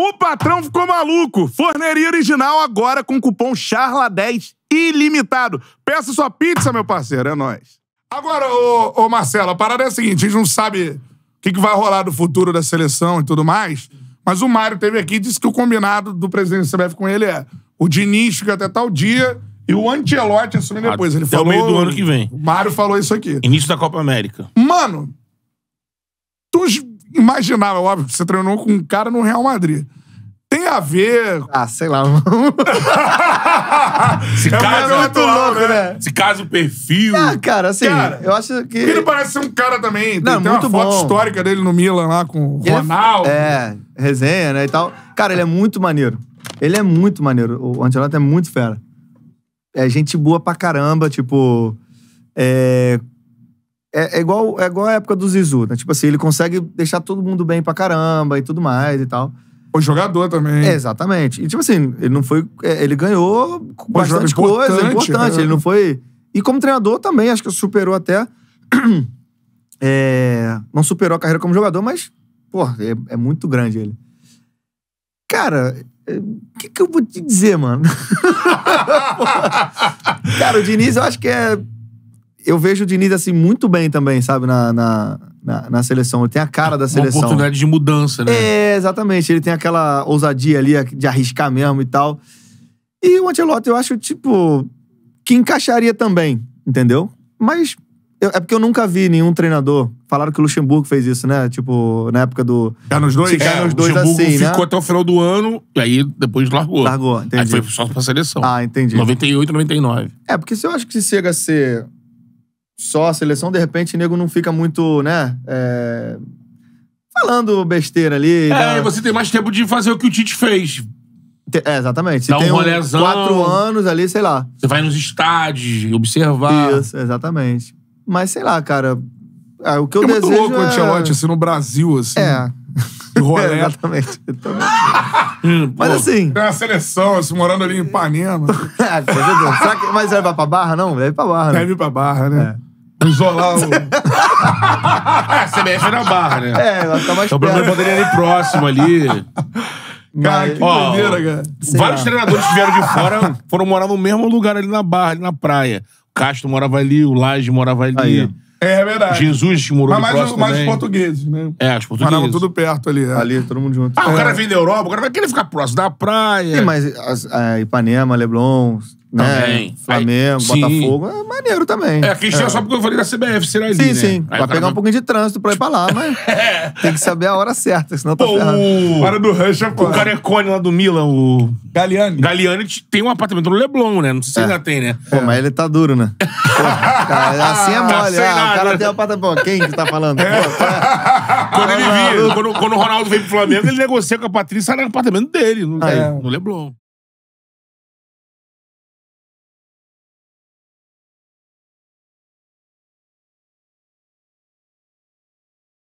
O patrão ficou maluco. Forneria original agora com cupom CHARLA10 ilimitado. Peça sua pizza, meu parceiro. É nóis. Agora, ô, ô Marcelo, a parada é a seguinte. A gente não sabe o que, que vai rolar do futuro da seleção e tudo mais. Mas o Mário teve aqui e disse que o combinado do presidente do CBF com ele é o Diniz fica até tal dia e o Antelote assume depois. Ele até falou. meio do ano que vem. O Mário falou isso aqui. Início da Copa América. Mano, uns imaginava, óbvio. Você treinou com um cara no Real Madrid. Tem a ver. Ah, sei lá. Se é caso muito louco, né? Esse né? caso o perfil. Ah, cara, assim, cara, eu acho que. Ele parece ser um cara também. Não, tem muito uma foto bom. histórica dele no Milan lá com o é- Ronaldo. É, é, resenha, né? E tal. Cara, ele é muito maneiro. Ele é muito maneiro. O Antelote é muito fera. É gente boa pra caramba, tipo. É, é, é, igual, é igual a época do Zizu, né? Tipo assim, ele consegue deixar todo mundo bem pra caramba e tudo mais e tal. O jogador também. É, exatamente. E tipo assim, ele não foi. É, ele ganhou bastante importante, coisa, importante. É. Ele não foi. E como treinador também, acho que superou até. é, não superou a carreira como jogador, mas, pô, é, é muito grande ele. Cara, o é, que, que eu vou te dizer, mano? cara, o Diniz, eu acho que é eu vejo o Diniz assim muito bem também, sabe, na, na, na, na seleção. Ele tem a cara da seleção. Uma oportunidade de mudança, né? É, exatamente. Ele tem aquela ousadia ali de arriscar mesmo e tal. E o Ancelotti, eu acho, tipo, que encaixaria também, entendeu? Mas eu, é porque eu nunca vi nenhum treinador. Falaram que o Luxemburgo fez isso, né? Tipo, na época do. Ficar tá nos dois? Ficar é, nos dois assim, né? ficou né? até o final do ano e aí depois largou. Largou, entendi. Aí foi só pra seleção. Ah, entendi. 98, 99. É, porque se eu acho que chega a ser só a seleção, de repente o nego não fica muito, né? É... Falando besteira ali. É, você tem mais tempo de fazer o que o Tite fez. É, exatamente. Dá um rolezão. Quatro anos ali, sei lá. Você vai nos estádios, observar. Isso, exatamente. Mas sei lá, cara. É, o que eu é desejo. Muito louco é... o assim, no Brasil, assim. É. Rolê. É, exatamente. mas assim. É uma seleção, assim, morando ali em Ipanema. é, Será que, mas vai pra barra, não? Deve ir pra barra. Né? Deve ir pra barra, né? É. No o. é, você é na barra, né? É, ela tá mais Então, pelo menos poderia ir próximo ali. Cara, que Ó, maneira, cara. Vários lá. treinadores que vieram de fora foram morar no mesmo lugar ali na barra, ali na praia. O Castro morava ali, o Laje morava ali. Aí. É, é verdade. Jesus morou Mas ali mais, mais os portugueses, né? É, os portugueses. Moravam tudo perto ali. é. Ali, todo mundo junto. Ah, o cara é. vem da Europa, o cara vai querer ficar próximo da praia. Tem mais as- Ipanema, Leblon, né? Também. Né? Flamengo, Botafogo, é maneiro também. É, aqui é. só porque eu falei da CBF, será é ali, Sim, né? sim. Aí, vai pegar um pouquinho de trânsito pra ir pra lá, mas é. tem que saber a hora certa, senão tá ferrado. O... cara do rush, é O Carecone é lá do Milan, o... Galiani Galiani tem um apartamento no Leblon, né? Não sei se é. ainda tem, né? Pô, é. mas ele tá duro, né? Pô, cara, assim é tá mole. Tá ah, o cara tem um apartamento... Pô, quem que tá falando? É. Pô, Quando ele tá vira, quando, quando, o Ronaldo veio pro Flamengo, ele negocia com a Patrícia sai no apartamento dele, no, no Leblon.